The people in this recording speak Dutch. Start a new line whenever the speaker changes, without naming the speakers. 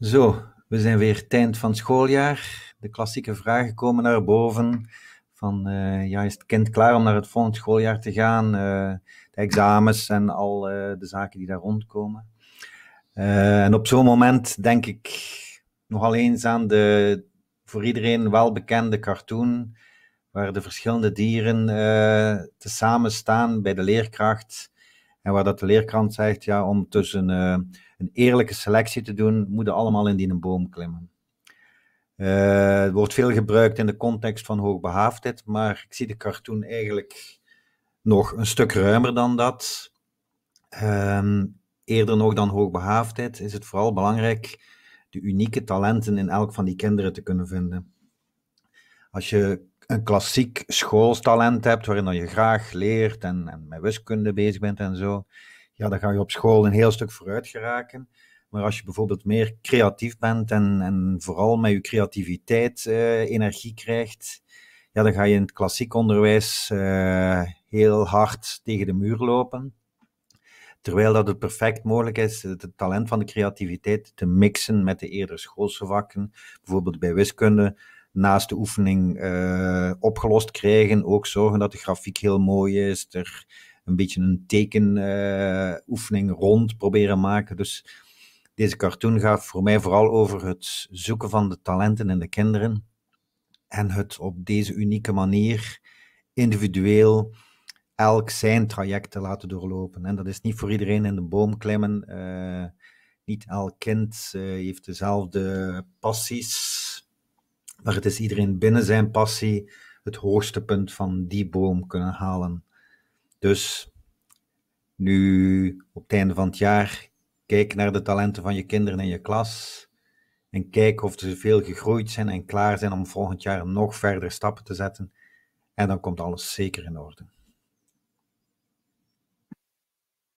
Zo, we zijn weer tijd van schooljaar. De klassieke vragen komen naar boven. Van, eh, ja, is het kind klaar om naar het volgende schooljaar te gaan? Eh, de examens en al eh, de zaken die daar rondkomen. en op zo'n moment denk ik nogal eens aan de voor iedereen welbekende cartoon, waar de verschillende dieren tezamen staan bij de leerkracht en waar dat de leerkrant zegt, ja, om tussen eh, een eerlijke selectie te doen, moeten allemaal in die boom klimmen. Uh, eh, het wordt veel gebruikt in de context van hoogbehaafdheid, maar ik zie de cartoon eigenlijk nog een stuk ruimer dan dat. Ehm, eerder nog dan hoogbehaafdheid is het vooral belangrijk de unieke talenten in elk van die kinderen te kunnen vinden. Als je een klassiek schoolstalent hebt, waarin je graag leert en, en, met wiskunde bezig bent en zo, ja, dan ga je op school een heel stuk vooruit geraken. Maar als je bijvoorbeeld meer creatief bent en, en vooral met je creativiteit eh, energie krijgt, ja, dan ga je in het klassiek onderwijs eh, heel hard tegen de muur lopen. Terwijl dat het perfect mogelijk is het talent van de creativiteit te mixen met de eerder schoolse vakken. Bijvoorbeeld bij wiskunde naast de oefening eh, opgelost krijgen. Ook zorgen dat de grafiek heel mooi is. Er een beetje een tekenoefening eh, rond proberen maken. Dus deze cartoon gaat voor mij vooral over het zoeken van de talenten in de kinderen. En het op deze unieke manier individueel elk zijn traject te laten doorlopen. En dat is niet voor iedereen in de boom klimmen. Eh, niet elk kind heeft dezelfde passies maar het is iedereen binnen zijn passie het hoogste punt van die boom kunnen halen. Dus nu op het einde van het jaar, kijk naar de talenten van je kinderen in je klas. En kijk of ze veel gegroeid zijn en klaar zijn om volgend jaar nog verder stappen te zetten. En dan komt alles zeker in orde.